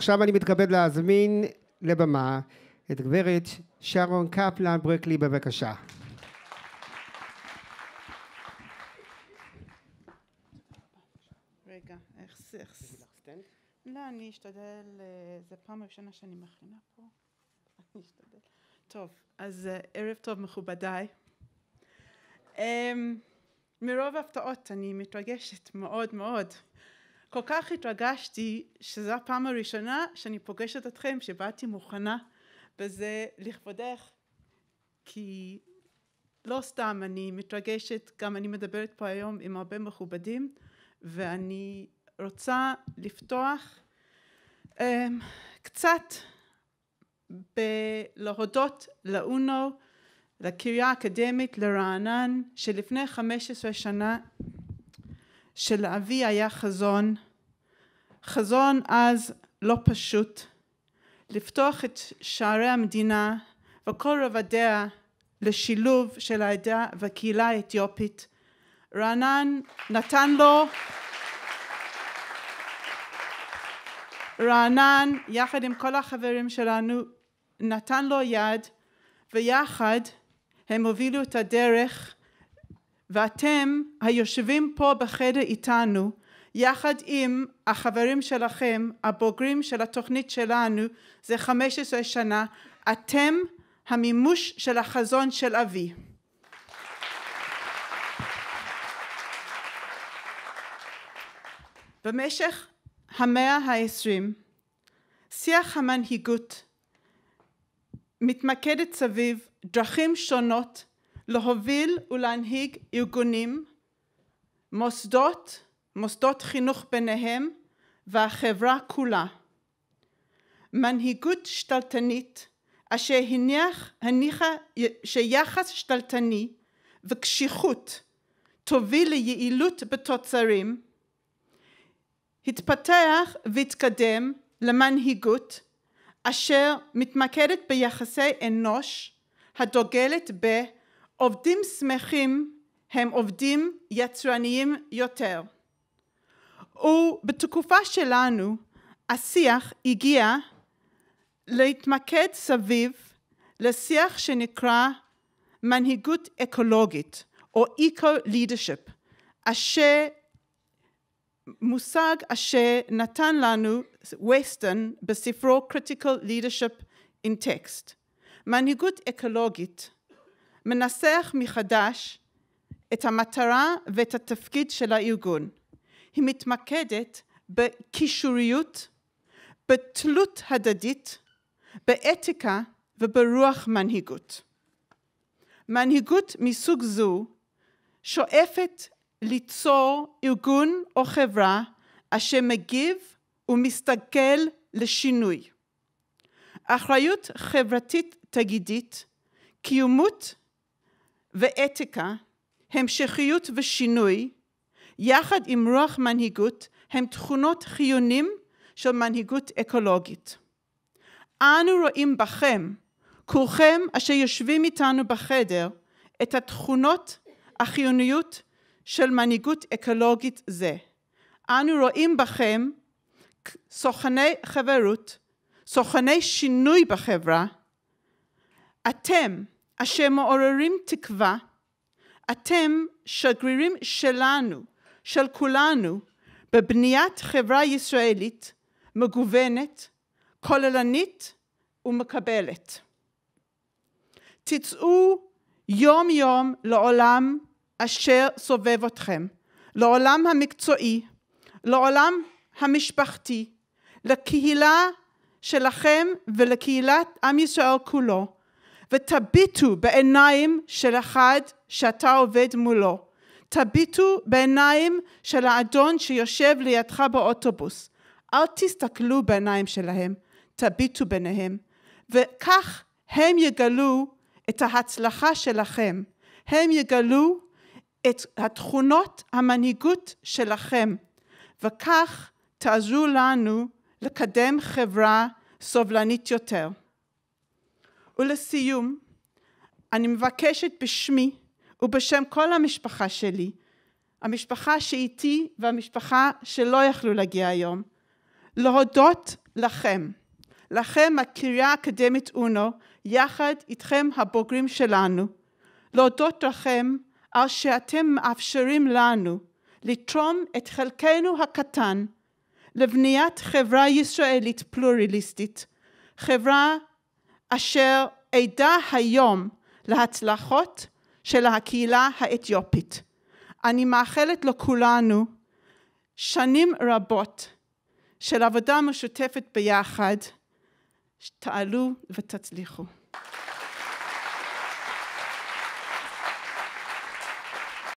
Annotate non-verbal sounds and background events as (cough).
עכשיו אני מתכבד להזמין לבמה את גברת שרון קפלן ברקלי בבקשה. לא, אני אשתדל, אה, זו פעם ראשונה שאני מכינה פה, (laughs) אני אשתדל. טוב, אז אה, ערב טוב מכובדיי. אמ, מרוב הפתעות אני מתרגשת מאוד מאוד. כל כך התרגשתי שזו הפעם הראשונה שאני פוגשת אתכם שבאתי מוכנה וזה לכבודך כי לא סתם אני מתרגשת גם אני מדברת פה היום עם הרבה מכובדים ואני רוצה לפתוח um, קצת בלהודות לאונו לקריה האקדמית לרענן שלפני 15 שנה שלאבי היה חזון, חזון אז לא פשוט, לפתוח את שערי המדינה וכל רבדיה לשילוב של העדה והקהילה האתיופית. רענן נתן לו רענן יחד עם כל החברים שלנו נתן לו יד ויחד הם הובילו את הדרך ואתם היושבים פה בחדר איתנו יחד עם החברים שלכם הבוגרים של התוכנית שלנו זה 15 שנה אתם המימוש של החזון של אבי במשך המאה העשרים שיח המנהיגות מתמקדת סביב דרכים שונות להוביל ולהנהיג ארגונים, מוסדות, מוסדות חינוך ביניהם והחברה כולה. מנהיגות שתלטנית אשר הניח, הניחה שיחס שתלטני וקשיחות תוביל ליעילות בתוצרים, התפתח והתקדם למנהיגות אשר מתמקדת ביחסי אנוש הדוגלת ב- עובדים שמחים הם עובדים יצרניים יותר. ובתקופה שלנו השיח הגיע להתמקד סביב לשיח שנקרא מנהיגות אקולוגית או אקו-לידרשיפ, אשר מושג אשר נתן לנו ווסטון בספרו Critical Leadership in Text. מנהיגות אקולוגית מנסח מחדש את המטרה ואת התפקיד של הארגון. היא מתמקדת בקישוריות, בתלות הדדית, באתיקה וברוח מנהיגות. מנהיגות מסוג זו שואפת ליצור ארגון או חברה אשר מגיב ומסתגל לשינוי. אחריות חברתית תגידית, קיומות ואתיקה, המשכיות ושינוי, יחד עם רוח מנהיגות, הם תכונות חיונים של מנהיגות אקולוגית. אנו רואים בכם, כולכם אשר יושבים איתנו בחדר, את התכונות החיוניות של מנהיגות אקולוגית זה. אנו רואים בכם סוכני חברות, סוכני שינוי בחברה. אתם אשר מעוררים תקווה, אתם שגרירים שלנו, של כולנו, בבניית חברה ישראלית מגוונת, כוללנית ומקבלת. תצאו יום יום לעולם אשר סובב אתכם, לעולם המקצועי, לעולם המשפחתי, לקהילה שלכם ולקהילת עם ישראל כולו, ותביטו בעיניים של אחד שאתה עובד מולו. תביטו בעיניים של האדון שיושב לידך באוטובוס. אל תסתכלו בעיניים שלהם, תביטו ביניהם. וכך הם יגלו את ההצלחה שלכם. הם יגלו את התכונות המנהיגות שלכם. וכך תעזרו לנו לקדם חברה סובלנית יותר. ולסיום, אני מבקשת בשמי ובשם כל המשפחה שלי, המשפחה שאיתי והמשפחה שלא יכלו להגיע היום, להודות לכם, לכם הקריה האקדמית אונו, יחד איתכם הבוגרים שלנו, להודות לכם על שאתם מאפשרים לנו לתרום את חלקנו הקטן לבניית חברה ישראלית פלורליסטית, חברה אשר עדה היום להצלחות של הקהילה האתיופית. אני מאחלת לכולנו שנים רבות של עבודה משותפת ביחד, שתעלו ותצליחו.